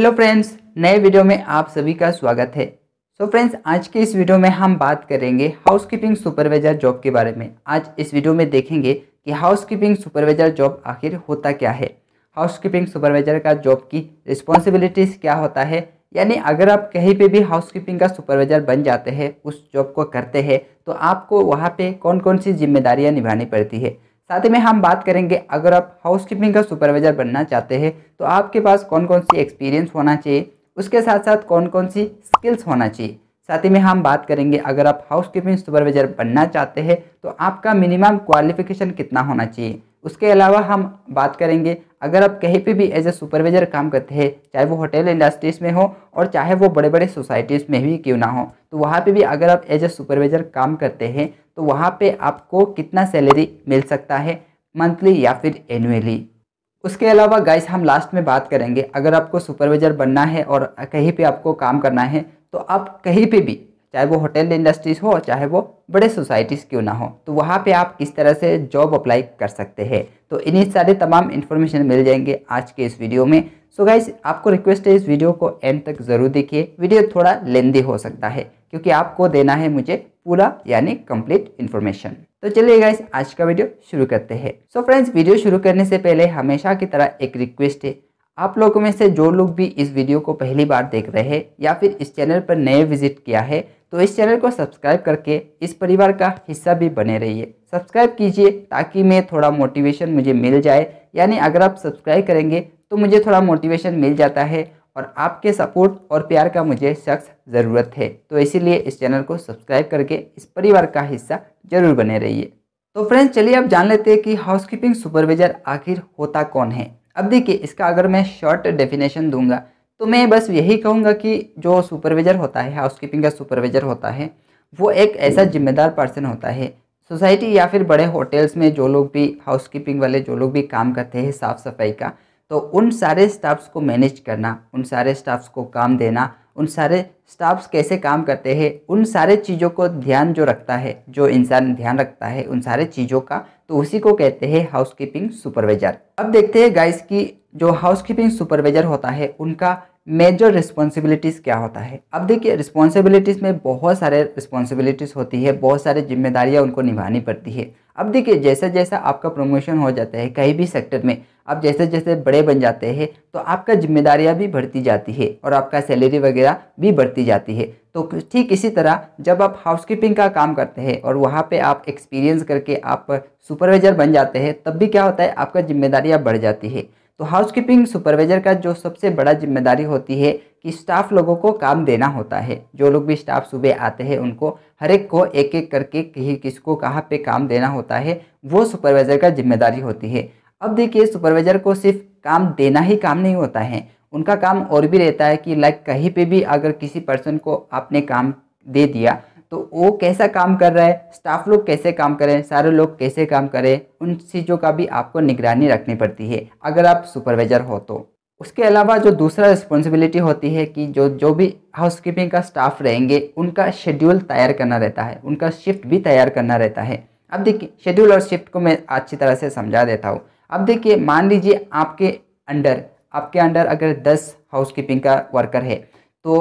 hello friends नए video में आप सभी का स्वागत है सो so फ्रेंड्स आज के इस वीडियो में हम बात करेंगे हाउसकीपिंग सुपरवाइजर जॉब के बारे में आज इस वीडियो में देखेंगे कि हाउसकीपिंग सुपरवाइजर जॉब आखिर होता क्या है हाउसकीपिंग सुपरवाइजर का जॉब की रिस्पॉन्सिबिलिटीज़ क्या होता है यानी अगर आप कहीं पे भी हाउस का सुपरवाइजर बन जाते हैं उस जॉब को करते हैं तो आपको वहाँ पर कौन कौन सी जिम्मेदारियाँ निभानी पड़ती है साथ ही में हम बात करेंगे अगर आप हाउस कीपिंग का सुपरवाइजर बनना चाहते हैं तो आपके पास कौन कौन सी एक्सपीरियंस होना चाहिए उसके साथ साथ कौन कौन सी स्किल्स होना चाहिए साथ ही में हम बात करेंगे अगर आप हाउस कीपिंग सुपरवाइजर बनना चाहते हैं तो आपका मिनिमम क्वालिफिकेशन कितना होना चाहिए उसके अलावा हम बात करेंगे अगर आप कहीं पे भी एज ए सुपरवाइजर काम करते हैं चाहे वो होटल इंडस्ट्रीज में हो और चाहे वो बड़े बड़े सोसाइटीज़ में भी क्यों ना हो तो वहाँ पे भी अगर आप एज ए सुपरवाइजर काम करते हैं तो वहाँ पे आपको कितना सैलरी मिल सकता है मंथली या फिर एनुअली उसके अलावा गाइस हम लास्ट में बात करेंगे अगर आपको सुपरवाइजर बनना है और कहीं पर आपको काम करना है तो आप कहीं पर भी चाहे वो होटल इंडस्ट्रीज़ हो चाहे वो बड़े सोसाइटीज़ क्यों ना हो तो वहाँ पे आप किस तरह से जॉब अप्लाई कर सकते हैं तो इन्हीं सारे तमाम इन्फॉर्मेशन मिल जाएंगे आज के इस वीडियो में सो गाइज आपको रिक्वेस्ट है इस वीडियो को एंड तक ज़रूर देखिए वीडियो थोड़ा लेंदी हो सकता है क्योंकि आपको देना है मुझे पूरा यानी कंप्लीट इन्फॉर्मेशन तो चलिए गाइज आज का वीडियो शुरू करते हैं सो फ्रेंड्स वीडियो शुरू करने से पहले हमेशा की तरह एक रिक्वेस्ट है आप लोगों में से जो लोग भी इस वीडियो को पहली बार देख रहे हैं या फिर इस चैनल पर नए विजिट किया है तो इस चैनल को सब्सक्राइब करके इस परिवार का हिस्सा भी बने रहिए सब्सक्राइब कीजिए ताकि मैं थोड़ा मोटिवेशन मुझे मिल जाए यानी अगर आप सब्सक्राइब करेंगे तो मुझे थोड़ा मोटिवेशन मिल जाता है और आपके सपोर्ट और प्यार का मुझे शख्स ज़रूरत है तो इसीलिए इस चैनल को सब्सक्राइब करके इस परिवार का हिस्सा जरूर बने रहिए तो फ्रेंड्स चलिए अब जान लेते हैं कि हाउसकीपिंग सुपरवाइजर आखिर होता कौन है अब देखिए इसका अगर मैं शॉर्ट डेफिनेशन दूंगा तो मैं बस यही कहूँगा कि जो सुपरवाइज़र होता है हाउस कीपिंग का सुपरवाइज़र होता है वो एक ऐसा जिम्मेदार पर्सन होता है सोसाइटी या फिर बड़े होटल्स में जो लोग भी हाउस कीपिंग वाले जो लोग भी काम करते हैं साफ़ सफाई का तो उन सारे स्टाफ्स को मैनेज करना उन सारे स्टाफ्स को काम देना उन सारे स्टाफ्स कैसे काम करते हैं उन सारे चीज़ों को ध्यान जो रखता है जो इंसान ध्यान रखता है उन सारे चीज़ों का तो उसी को कहते हैं हाउस कीपिंग सुपरवाइज़र अब देखते हैं गाइस की जो हाउस कीपिंग सुपरवाइज़र होता है उनका मेजर रिस्पॉन्सिबिलिटीज़ क्या होता है अब देखिए रिस्पॉन्सिबिलिटीज़ में बहुत सारे रिस्पॉन्सिबिलिटीज़ होती है बहुत सारी जिम्मेदारियाँ उनको निभानी पड़ती है अब देखिए जैसा जैसा आपका प्रमोशन हो जाता है कहीं भी सेक्टर में आप जैसे जैसे बड़े बन जाते हैं तो आपका जिम्मेदारियाँ भी बढ़ती जाती है और आपका सैलरी वगैरह भी बढ़ती जाती है तो ठीक इसी तरह जब आप हाउसकीपिंग का काम करते हैं और वहाँ पे आप एक्सपीरियंस करके आप सुपरवाइज़र बन जाते हैं तब भी क्या होता है आपका जिम्मेदारियाँ बढ़ जाती है तो हाउसकीपिंग सुपरवाइजर का जो सबसे बड़ा जिम्मेदारी होती है कि स्टाफ लोगों को काम देना होता है जो लोग भी स्टाफ सुबह आते हैं उनको हर एक को एक एक करके कहीं किसको कहाँ पे काम देना होता है वो सुपरवाइजर का जिम्मेदारी होती है अब देखिए सुपरवाइजर को सिर्फ काम देना ही काम नहीं होता है उनका काम और भी रहता है कि लाइक कहीं पर भी अगर किसी पर्सन को आपने काम दे दिया तो वो कैसा काम कर रहा है स्टाफ लोग कैसे काम करें सारे लोग कैसे काम करें उन चीज़ों का भी आपको निगरानी रखनी पड़ती है अगर आप सुपरवाइजर हो तो उसके अलावा जो दूसरा रिस्पॉन्सिबिलिटी होती है कि जो जो भी हाउसकीपिंग का स्टाफ रहेंगे उनका शेड्यूल तैयार करना रहता है उनका शिफ्ट भी तैयार करना रहता है अब देखिए शेड्यूल और शिफ्ट को मैं अच्छी तरह से समझा देता हूँ अब देखिए मान लीजिए आपके अंडर आपके अंडर अगर दस हाउसकीपिंग का वर्कर है तो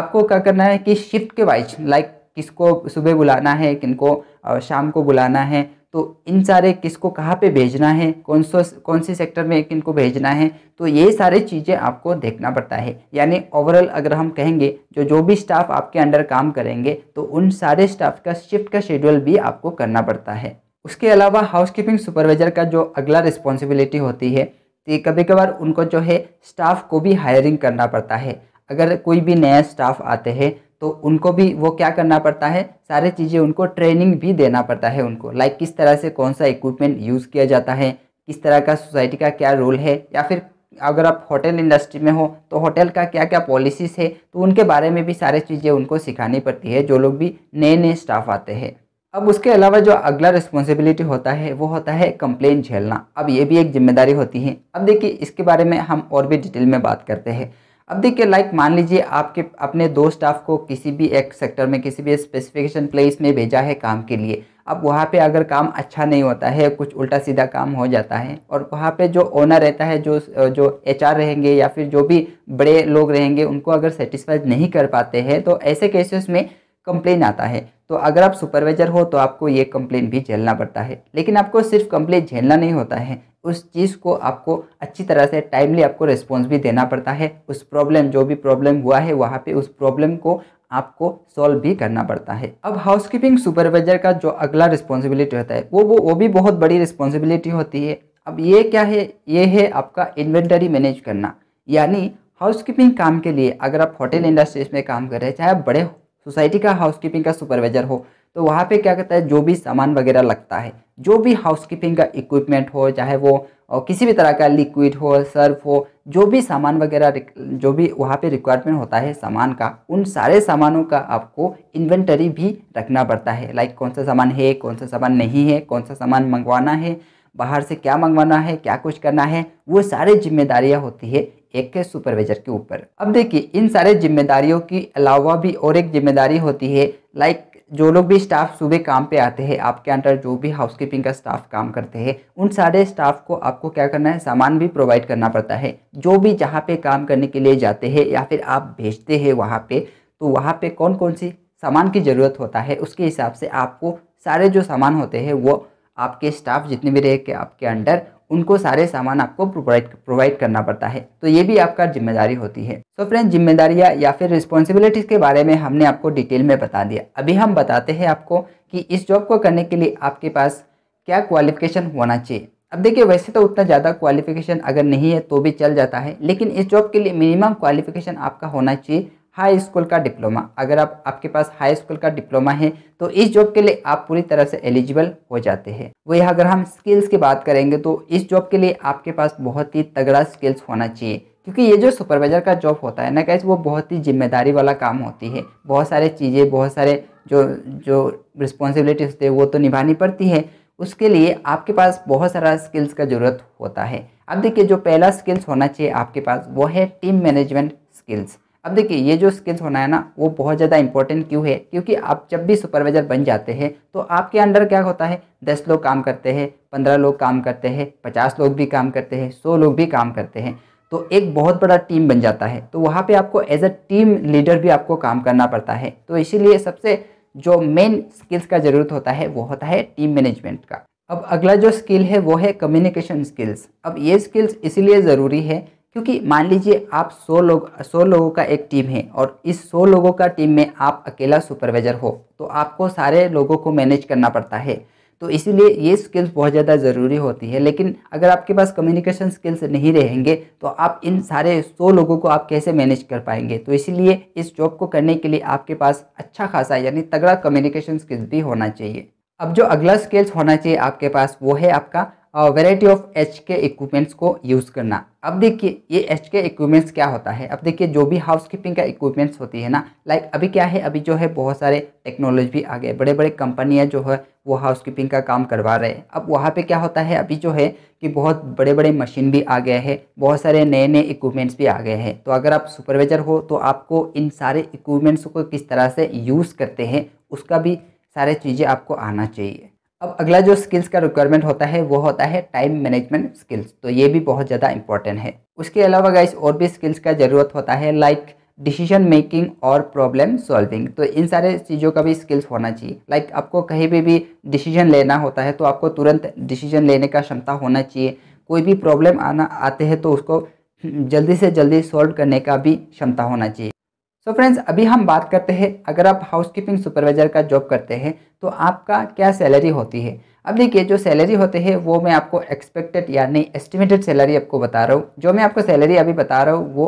आपको क्या करना है कि शिफ्ट के वाइज लाइक किसको सुबह बुलाना है किनको शाम को बुलाना है तो इन सारे किसको कहाँ पे भेजना है कौन सा कौन से सेक्टर में किनको भेजना है तो ये सारे चीज़ें आपको देखना पड़ता है यानी ओवरऑल अगर हम कहेंगे जो जो भी स्टाफ आपके अंडर काम करेंगे तो उन सारे स्टाफ का शिफ्ट का शेड्यूल भी आपको करना पड़ता है उसके अलावा हाउसकीपिंग सुपरवाइजर का जो अगला रिस्पॉन्सिबिलिटी होती है तो कभी कभार उनको जो है स्टाफ को भी हायरिंग करना पड़ता है अगर कोई भी नया स्टाफ आते हैं तो उनको भी वो क्या करना पड़ता है सारे चीज़ें उनको ट्रेनिंग भी देना पड़ता है उनको लाइक किस तरह से कौन सा इक्विपमेंट यूज़ किया जाता है किस तरह का सोसाइटी का क्या रोल है या फिर अगर आप होटल इंडस्ट्री में हो तो होटल का क्या क्या पॉलिसीज़ है तो उनके बारे में भी सारे चीज़ें उनको सिखानी पड़ती है जो लोग भी नए नए स्टाफ आते हैं अब उसके अलावा जो अगला रिस्पॉन्सिबिलिटी होता है वो होता है कंप्लेन झेलना अब ये भी एक जिम्मेदारी होती है अब देखिए इसके बारे में हम और भी डिटेल में बात करते हैं अब देखिए लाइक मान लीजिए आपके अपने दो स्टाफ को किसी भी एक सेक्टर में किसी भी स्पेसिफिकेशन प्लेस में भेजा है काम के लिए अब वहाँ पे अगर काम अच्छा नहीं होता है कुछ उल्टा सीधा काम हो जाता है और वहाँ पे जो ओनर रहता है जो जो एचआर रहेंगे या फिर जो भी बड़े लोग रहेंगे उनको अगर सेटिस्फाइड नहीं कर पाते हैं तो ऐसे केसेस में कंप्लेन आता है तो अगर आप सुपरवाइजर हो तो आपको ये कंप्लेन भी झेलना पड़ता है लेकिन आपको सिर्फ कंप्लेन झेलना नहीं होता है उस चीज़ को आपको अच्छी तरह से टाइमली आपको रिस्पॉन्स भी देना पड़ता है उस प्रॉब्लम जो भी प्रॉब्लम हुआ है वहाँ पे उस प्रॉब्लम को आपको सॉल्व भी करना पड़ता है अब हाउसकीपिंग सुपरवाइजर का जो अगला रिस्पॉन्सिबिलिटी होता है वो वो वो भी बहुत बड़ी रिस्पॉन्सिबिलिटी होती है अब ये क्या है ये है आपका इन्वेंटरी मैनेज करना यानी हाउसकीपिंग काम के लिए अगर आप होटल इंडस्ट्रीज में काम कर रहे हैं चाहे आप बड़े सोसाइटी का हाउसकीपिंग का सुपरवाइजर हो तो वहाँ पे क्या कहता है जो भी सामान वगैरह लगता है जो भी हाउसकीपिंग का इक्विपमेंट हो चाहे वो और किसी भी तरह का लिक्विड हो सर्फ हो जो भी सामान वगैरह जो भी वहाँ पे रिक्वायरमेंट होता है सामान का उन सारे सामानों का आपको इन्वेंटरी भी रखना पड़ता है लाइक कौन सा सामान है कौन सा सामान नहीं है कौन सा सामान मंगवाना है बाहर से क्या मंगवाना है क्या कुछ करना है वो सारे जिम्मेदारियाँ होती है एक सुपरवाइजर के ऊपर अब देखिए इन सारे जिम्मेदारियों के अलावा भी और एक जिम्मेदारी होती है लाइक जो लोग भी स्टाफ सुबह काम पे आते हैं आपके अंडर जो भी हाउस कीपिंग का स्टाफ काम करते हैं उन सारे स्टाफ को आपको क्या करना है सामान भी प्रोवाइड करना पड़ता है जो भी जहाँ पे काम करने के लिए जाते हैं या फिर आप भेजते हैं वहाँ पे तो वहाँ पे कौन कौन सी सामान की ज़रूरत होता है उसके हिसाब से आपको सारे जो सामान होते हैं वो आपके स्टाफ जितने भी रहे के आपके अंडर उनको सारे सामान आपको प्रोवाइड प्रोवाइड करना पड़ता है तो ये भी आपका जिम्मेदारी होती है सो फ्रेंड जिम्मेदारियाँ या फिर रिस्पॉन्सिबिलिटीज़ के बारे में हमने आपको डिटेल में बता दिया अभी हम बताते हैं आपको कि इस जॉब को करने के लिए आपके पास क्या क्वालिफिकेशन होना चाहिए अब देखिए वैसे तो उतना ज़्यादा क्वालिफिकेशन अगर नहीं है तो भी चल जाता है लेकिन इस जॉब के लिए मिनिमम क्वालिफिकेशन आपका होना चाहिए हाई स्कूल का डिप्लोमा अगर आप आपके पास हाई स्कूल का डिप्लोमा है तो इस जॉब के लिए आप पूरी तरह से एलिजिबल हो जाते हैं वही अगर हम स्किल्स की बात करेंगे तो इस जॉब के लिए आपके पास बहुत ही तगड़ा स्किल्स होना चाहिए क्योंकि ये जो सुपरवाइजर का जॉब होता है ना कैसे वो बहुत ही जिम्मेदारी वाला काम होती है बहुत सारे चीज़ें बहुत सारे जो जो रिस्पॉन्सिबिलिटी होते हैं वो तो निभानी पड़ती है उसके लिए आपके पास बहुत सारा स्किल्स का ज़रूरत होता है अब देखिए जो पहला स्किल्स होना चाहिए आपके पास वो है टीम मैनेजमेंट स्किल्स अब देखिए ये जो स्किल्स होना है ना वो बहुत ज़्यादा इंपॉर्टेंट क्यों है क्योंकि आप जब भी सुपरवाइज़र बन जाते हैं तो आपके अंडर क्या होता है दस लोग काम करते हैं पंद्रह लोग काम करते हैं पचास लोग भी काम करते हैं सौ लोग भी काम करते हैं तो एक बहुत बड़ा टीम बन जाता है तो वहाँ पर आपको एज अ टीम लीडर भी आपको काम करना पड़ता है तो इसीलिए सबसे जो मेन स्किल्स का ज़रूरत होता है वो होता है टीम मैनेजमेंट का अब अगला जो स्किल है वो है कम्युनिकेशन स्किल्स अब ये स्किल्स इसीलिए ज़रूरी है क्योंकि मान लीजिए आप 100 लोग 100 लोगों का एक टीम है और इस 100 लोगों का टीम में आप अकेला सुपरवाइजर हो तो आपको सारे लोगों को मैनेज करना पड़ता है तो इसीलिए ये स्किल्स बहुत ज़्यादा ज़रूरी होती है लेकिन अगर आपके पास कम्युनिकेशन स्किल्स नहीं रहेंगे तो आप इन सारे सौ लोगों को आप कैसे मैनेज कर पाएंगे तो इसीलिए इस जॉब को करने के लिए आपके पास अच्छा खासा यानी तगड़ा कम्युनिकेशन स्किल्स भी होना चाहिए अब जो अगला स्किल्स होना चाहिए आपके पास वो है आपका variety of H K equipments को यूज़ करना अब देखिए ये एच के इक्विपमेंट्स क्या होता है अब देखिए जो भी हाउस कीपिंग का इक्विपमेंट्स होती है ना लाइक अभी क्या है अभी जो है बहुत सारे टेक्नोलॉजी भी आ गए बड़े बड़े कंपनियाँ जो है वो हाउस कीपिंग का काम करवा रहे हैं अब वहाँ पे क्या होता है अभी जो है कि बहुत बड़े बड़े मशीन भी आ गए हैं बहुत सारे नए नए इक्विपमेंट्स भी आ गए हैं तो अगर आप सुपरवाइजर हो तो आपको इन सारे इक्विपमेंट्स को किस तरह से यूज़ करते हैं उसका भी सारे चीज़ें आपको आना चाहिए अब अगला जो स्किल्स का रिक्वायरमेंट होता है वो होता है टाइम मैनेजमेंट स्किल्स तो ये भी बहुत ज़्यादा इंपॉर्टेंट है उसके अलावा गाइस और भी स्किल्स का ज़रूरत होता है लाइक डिसीजन मेकिंग और प्रॉब्लम सॉल्विंग तो इन सारे चीज़ों का भी स्किल्स होना चाहिए लाइक like, आपको कहीं पर भी डिसीजन लेना होता है तो आपको तुरंत डिसीजन लेने का क्षमता होना चाहिए कोई भी प्रॉब्लम आना आते हैं तो उसको जल्दी से जल्दी सॉल्व करने का भी क्षमता होना चाहिए सो so फ्रेंड्स अभी हम बात करते हैं अगर आप हाउसकीपिंग सुपरवाइजर का जॉब करते हैं तो आपका क्या सैलरी होती है अब देखिए जो सैलरी होते हैं वो मैं आपको एक्सपेक्टेड यानी एस्टिमेटेड सैलरी आपको बता रहा हूँ जो मैं आपको सैलरी अभी बता रहा हूँ वो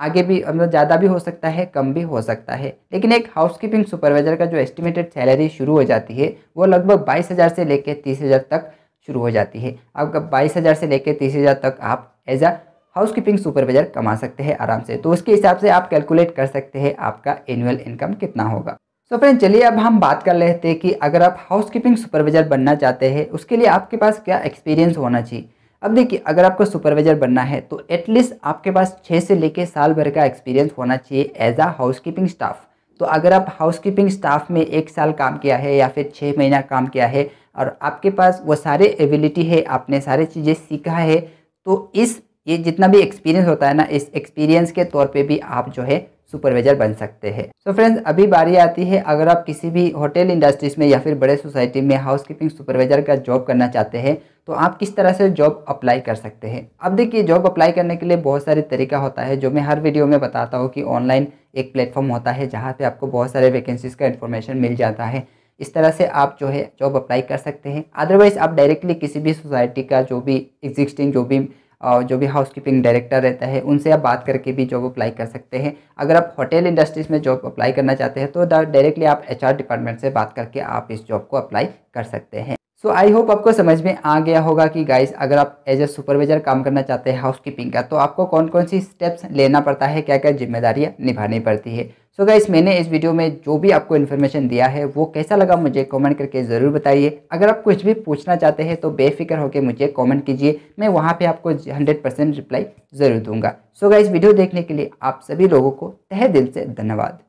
आगे भी मतलब ज़्यादा भी हो सकता है कम भी हो सकता है लेकिन एक हाउसकीपिंग सुपरवाइजर का जो एस्टिमेटेड सैलरी शुरू हो जाती है वो लगभग बाईस हज़ार से लेकर तीस हज़ार तक शुरू हो जाती है आपका बाईस हज़ार से लेकर तीस हज़ार तक आप as a housekeeping supervisor कमा सकते हैं आराम से तो उसके हिसाब से आप कैलकुलेट कर सकते हैं आपका एनुअल इनकम कितना होगा सो फ्रेंड चलिए अब हम बात कर लेते हैं कि अगर आप हाउस कीपिंग सुपरवाइजर बनना चाहते हैं उसके लिए आपके पास क्या एक्सपीरियंस होना चाहिए अब देखिए अगर आपको सुपरवाइजर बनना है तो एटलीस्ट आपके पास छः से लेकर साल भर का एक्सपीरियंस होना चाहिए as a housekeeping staff तो अगर आप हाउस कीपिंग स्टाफ में एक साल काम किया है या फिर छः महीना काम किया है और आपके पास वो सारे एबिलिटी है आपने सारे चीज़ें सीखा है तो इस ये जितना भी एक्सपीरियंस होता है ना इस एक्सपीरियंस के तौर पे भी आप जो है सुपरवाइजर बन सकते हैं सो फ्रेंड्स अभी बारी आती है अगर आप किसी भी होटल इंडस्ट्रीज में या फिर बड़े सोसाइटी में हाउस कीपिंग सुपरवाइजर का जॉब करना चाहते हैं तो आप किस तरह से जॉब अप्लाई कर सकते हैं अब देखिए जॉब अप्लाई करने के लिए बहुत सारे तरीका होता है जो मैं हर वीडियो में बताता हूँ कि ऑनलाइन एक प्लेटफॉर्म होता है जहाँ पर आपको बहुत सारे वैकेंसीज का इन्फॉर्मेशन मिल जाता है इस तरह से आप जो है जॉब अप्लाई कर सकते हैं अदरवाइज आप डायरेक्टली किसी भी सोसाइटी का जो भी एग्जिस्टिंग जो भी जो भी हाउसकीपिंग डायरेक्टर रहता है उनसे आप बात करके भी जॉब अप्लाई कर सकते हैं अगर आप होटल इंडस्ट्रीज़ में जॉब अप्लाई करना चाहते हैं तो डायरेक्टली आप एच डिपार्टमेंट से बात करके आप इस जॉब को अप्लाई कर सकते हैं सो आई होप आपको समझ में आ गया होगा कि गाइस अगर आप एज ए सुपरवाइजर काम करना चाहते हैं हाउसकीपिंग का तो आपको कौन कौन सी स्टेप्स लेना पड़ता है क्या क्या जिम्मेदारियाँ निभानी पड़ती है सो तो गाइस मैंने इस वीडियो में जो भी आपको इन्फॉर्मेशन दिया है वो कैसा लगा मुझे कमेंट करके ज़रूर बताइए अगर आप कुछ भी पूछना चाहते हैं तो बेफिक्र होकर मुझे कमेंट कीजिए मैं वहाँ पे आपको 100% रिप्लाई ज़रूर दूंगा सो गाइस वीडियो देखने के लिए आप सभी लोगों को तहे दिल से धन्यवाद